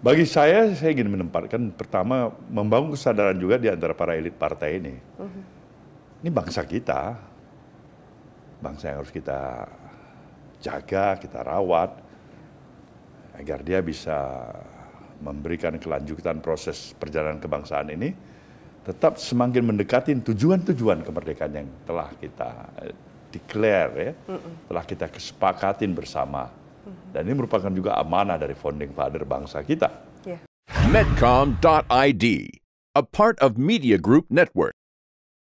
Bagi saya, saya ingin menempatkan pertama membangun kesadaran juga di antara para elit partai ini. Mhm. Ini bangsa kita, bangsa yang harus kita jaga, kita rawat, agar dia bisa memberikan kelanjutan proses perjalanan kebangsaan ini tetap semakin mendekati tujuan-tujuan kemerdekaan yang telah kita declare ya, mhm. telah kita kesepakatin bersama. Mm-hmm. Dan ini merupakan juga amanah dari founding father bangsa kita. Yeah. Medcom.id, a part of Media Group Network.